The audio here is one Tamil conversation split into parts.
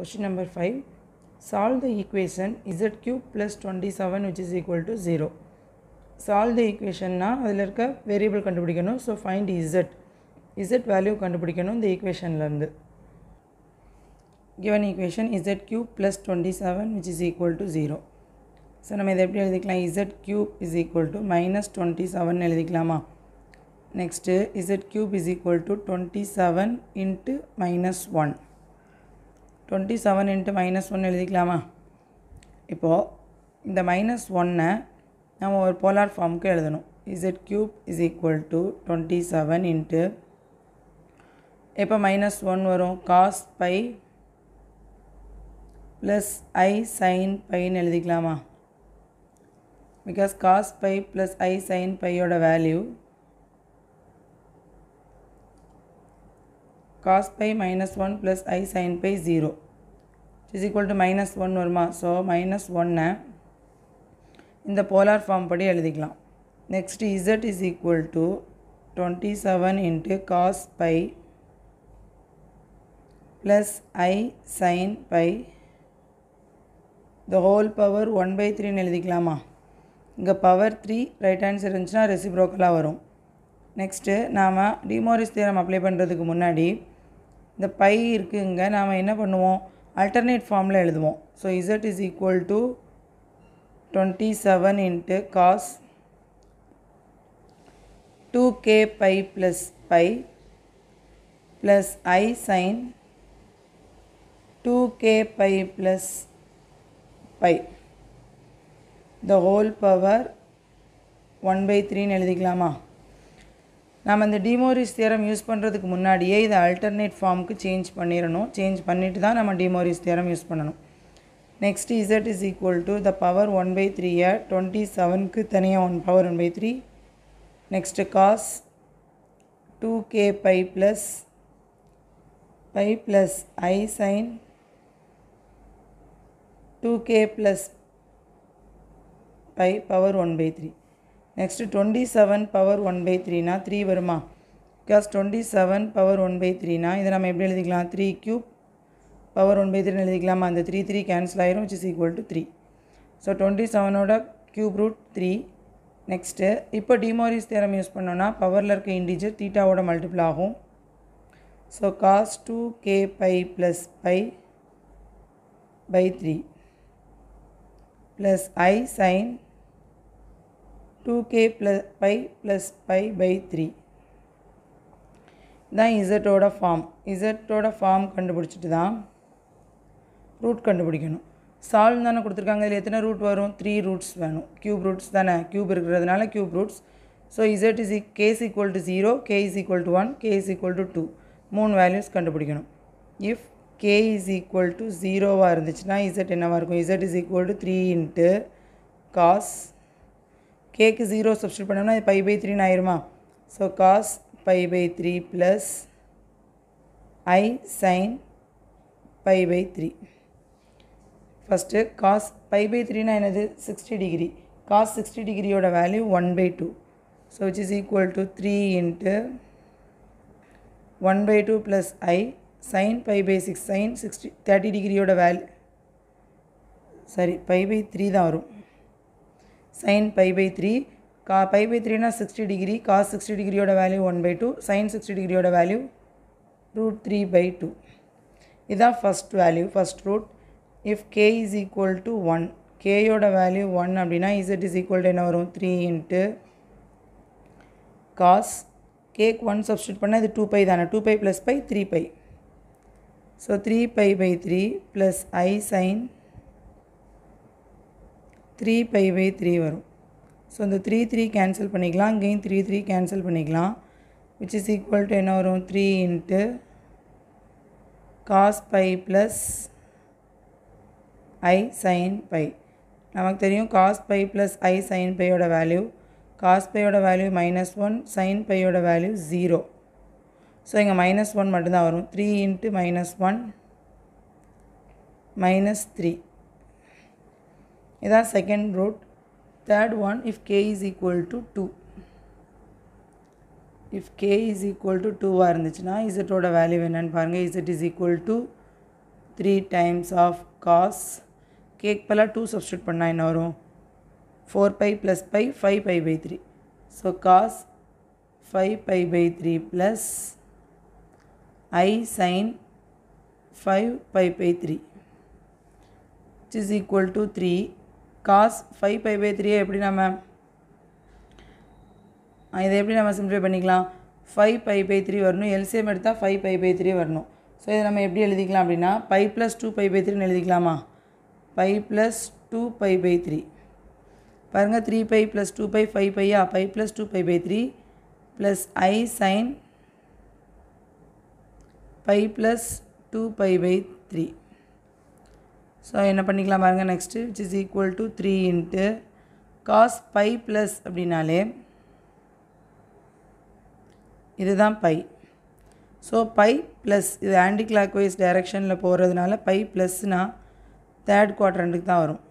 Question number 5. Solve the equation z cube plus 27 which is equal to 0. Solve the equation அதில் இருக்க variable கண்டுபிடிக்கணும் so find z. z value கண்டுபிடிக்கணும் இந்த equationல இருந்து given equation z cube plus 27 which is equal to 0. So நம்ம இதை எப்படி எழுதிக்கலாம் Z cube is equal to minus twenty seven எழுதிக்கலாமா next Z cube is equal to twenty seven into minus one twenty seven into minus one எழுதிக்கலாமா இப்போது இந்த மைனஸ் ஒன்னை நம்ம ஒரு போலார் ஃபார்முக்கு எழுதணும் Z cube is equal to twenty seven into எப்போ மைனஸ் ஒன் வரும் cos pi plus i sine பைன்னு எழுதிக்கலாமா because cos pi plus i sine பையோட value cos pi minus one plus i sine pi zero is equal to minus 1 வருமா ஸோ மைனஸ் 1 இந்த போலார் ஃபார்ம் படி எழுதிக்கலாம் next z is equal to 27 seven into pi pi plus i sine pi the whole power one by த்ரீன்னு எழுதிக்கலாமா இங்கே பவர் த்ரீ ரைட் ஆன்சர் இருந்துச்சுன்னா ரெசிப்ரோக்கலாக வரும் நெக்ஸ்ட்டு நாம் demoris theorem அப்ளை பண்ணுறதுக்கு முன்னாடி இந்த பை இருக்குங்க நாம் என்ன பண்ணுவோம் அல்டர்னேட் ஃபார்மில் எழுதுவோம் so Z is equal to twenty seven into cos two k pi plus pi plus i sine two k pi plus pi the whole power one by த்ரீன்னு எழுதிக்கலாமா நம்ம இந்த டிமோரிஸ் தேரம் யூஸ் பண்ணுறதுக்கு முன்னாடியே இதை அல்டர்னேட் ஃபார்முக்கு சேஞ்ச் பண்ணிடணும் சேஞ்ச் பண்ணிவிட்டு தான் நம்ம டிமோரிஸ் தேரம் யூஸ் பண்ணணும் next Z is equal to the power one by த்ரீயை டுவெண்ட்டி செவனுக்கு தனியாக one power one by three next cos two k pi plus pi plus i sine two k plus pi power one by three next twenty seven power one by த்ரீனா த்ரீ வருமா because twenty seven power one by த்ரீனா இதை நம்ம எப்படி எழுதிக்கலாம் three cube power one by த்ரீனு எழுதிக்கலாமா அந்த த்ரீ த்ரீ கேன்சல் ஆயிரும் which is equal to three so twenty செவனோட க்யூப் ரூட் த்ரீ நெக்ஸ்ட்டு இப்போ டிமோரிஸ் தேரம் யூஸ் பண்ணோன்னா பவரில் இருக்க இண்டிஜர் தீட்டாவோட மல்டிபிள் ஆகும் so cos two k pi plus pi by three plus i sine two k plus pi plus pi by three தான் இசட்டோட ஃபார்ம் இசட்டோட ஃபார்ம் கண்டுபிடிச்சிட்டு தான் ரூட் கண்டுபிடிக்கணும் சால்வ் தானே கொடுத்துருக்காங்க இதில் எத்தனை ரூட் வரும் த்ரீ ரூட்ஸ் வேணும் க்யூப் ரூட்ஸ் தானே க்யூப் இருக்கிறதுனால cube roots so Z is k's equal to zero k is equal to one k is equal to two மூணு வேல்யூஸ் கண்டுபிடிக்கணும் if k is equal to ஜீரோவாக இருந்துச்சுன்னா இசட் என்னவாக இருக்கும் Z is equal to three into cos கேக்கு ஜீரோ சப்ஸ்டியூட் பண்ணோம்னா இது பை பை த்ரீன்னு ஆயிருமா so cos pi by three plus i sine pi by three first cos pi by த்ரீனா என்னது சிக்ஸ்டி டிகிரி காஸ் சிக்ஸ்டி டிகிரியோட value one by two so which is equal to three into one by two plus i sine pi by six sine sixty thirty டிகிரியோட value sorry pi by three தான் வரும் சைன் பை பை த்ரீ கா பை பை த்ரீனா சிக்ஸ்டி டிகிரி காஸ் சிக்ஸ்டி டிகிரியோட value one by two sine sixty டிகிரியோட value root three by two இதுதான் first value first root if k is equal to one கேயோட வேல்யூ ஒன் அப்படின்னா இசட் இஸ் ஈக்குவல் டு என்ன வரும் த்ரீ இன்ட்டு காஸ் கேக் ஒன் சப்ஸ்டியூட் பண்ணால் இது டூ பை தானே two pi plus pi three pi so three pi by three plus i sine three pi by three வரும் ஸோ அந்த த்ரீ த்ரீ கேன்சல் பண்ணிக்கலாம் இங்கேயும் த்ரீ த்ரீ கேன்சல் பண்ணிக்கலாம் விச் இஸ் ஈக்குவல் டு என்ன வரும் three into cos pi plus i sine pi நமக்கு தெரியும் cos pi plus i sine பையோட வேல்யூ காஸ் பையோட வேல்யூ மைனஸ் ஒன் சைன் பையோட வேல்யூ ஜீரோ ஸோ இங்கே மைனஸ் ஒன் மட்டும்தான் வரும் three into minus one minus three இதான் second root third one if k is equal to two if k is equal to டூவாக இருந்துச்சுன்னா இசட்டோட வேல்யூ என்னென்னு பாருங்கள் Z is equal to three times of cos கேக் பல டூ சப்ஸ்டியூட் பண்ணால் என்ன வரும் four pi plus pi five pi by three so cos five pi by three plus i sine five pi by three which is equal to 3 cos five pi by த்ரீயை எப்படி நம்ம இதை எப்படி நம்ம சிம்ப்ளிஃபை பண்ணிக்கலாம் ஃபைவ் பை பை த்ரீ வரணும் எல்சிஎம் எடுத்தால் ஃபைவ் பை பை த்ரீ வரணும் ஸோ இதை நம்ம எப்படி எழுதிக்கலாம் அப்படின்னா pi plus two pi by த்ரீனு எழுதிக்கலாமா pi plus two pi by three பாருங்கள் three pi plus two pi five பையா pi plus two pi by three plus i sine pi plus two pi by three so என்ன பண்ணிக்கலாம் பாருங்கள் next which is equal to three into cos pi plus அப்படின்னாலே இதுதான் பை ஸோ பை ப்ளஸ் இது ஆன்டி கிளாக் வைஸ் டைரெக்ஷனில் போகிறதுனால பை ப்ளஸ்னால் தேர்ட் குவாட்ரண்ட்டுக்கு தான் வரும்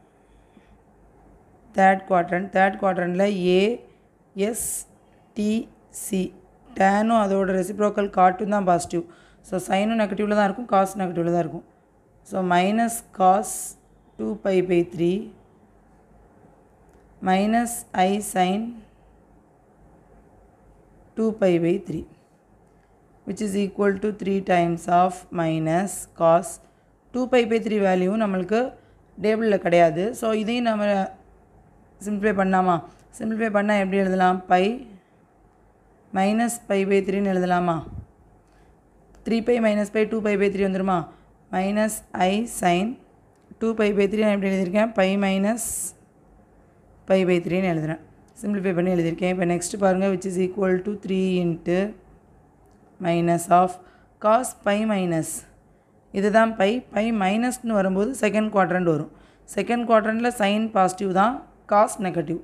தேர்ட் குவாட்ரண்ட் தேர்ட் குவாட்ரண்டில் ஏஎஸ்டிசி டேனும் அதோட ரெசிப்ரோக்கல் காட்டும் தான் பாசிட்டிவ் ஸோ சைனும் நெகட்டிவில் தான் இருக்கும் காஸ்ட் நெகட்டிவில் தான் இருக்கும் so minus cos two pi by three minus i sine two pi by three which is equal to three times of minus cos two pi by three value நம்மளுக்கு டேபிளில் கிடையாது ஸோ இதையும் நம்ம சிம்பிளிஃபை பண்ணாமா சிம்பிளிஃபை பண்ணால் எப்படி எழுதலாம் பை மைனஸ் பை பை த்ரீன்னு எழுதலாமா three pi minus pi two pi by three வந்துடுமா minus i sine two pi by three நான் எப்படி எழுதியிருக்கேன் பை மைனஸ் பை பை த்ரீன்னு எழுதுகிறேன் சிம்பிளிஃபை பண்ணி எழுதியிருக்கேன் இப்போ நெக்ஸ்ட்டு பாருங்கள் which is equal to three into minus of cos pi minus இதுதான் பை பை மைனஸ்னு வரும்போது செகண்ட் குவாட்ரண்ட் வரும் செகண்ட் குவாட்ரண்ட்டில் சைன் பாசிட்டிவ் தான் காஸ் நெகட்டிவ்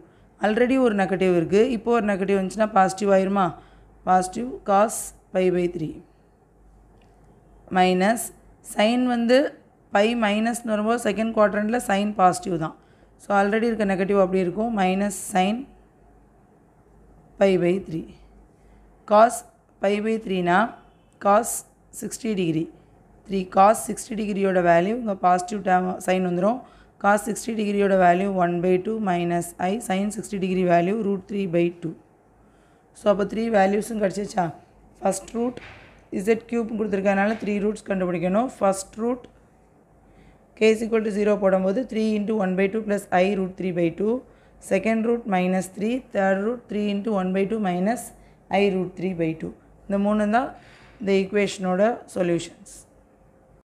ஆல்ரெடி ஒரு நெகட்டிவ் இருக்குது இப்போது ஒரு நெகட்டிவ் வந்துச்சுன்னா பாசிட்டிவ் ஆயிருமா positive cos pi by three minus sine வந்து பை மைனஸ்னு வரும்போது செகண்ட் குவாட்ரண்ட்டில் சைன் பாசிட்டிவ் தான் ஸோ ஆல்ரெடி இருக்க நெகட்டிவ் அப்படி இருக்கும் minus sine pi by three cos pi by த்ரீனா cos sixty degree three cos sixty டிகிரியோட வேல்யூ இங்கே பாசிட்டிவ் டேம் சைன் வந்துடும் காஸ் சிக்ஸ்டி டிகிரியோட value one by two minus i sine sixty degree value root three by two so அப்போ த்ரீ வேல்யூஸும் கிடச்சிச்சா first root Is z cube kuduthirukanaala 3 roots kandupidikanum first root k is equal to 0 podumbodhu 3 into 1 by 2 plus i root 3 by 2 second root minus 3 third root 3 into 1 by 2 minus i root 3 by 2 The மூணும் தான் the equation ஓட solutions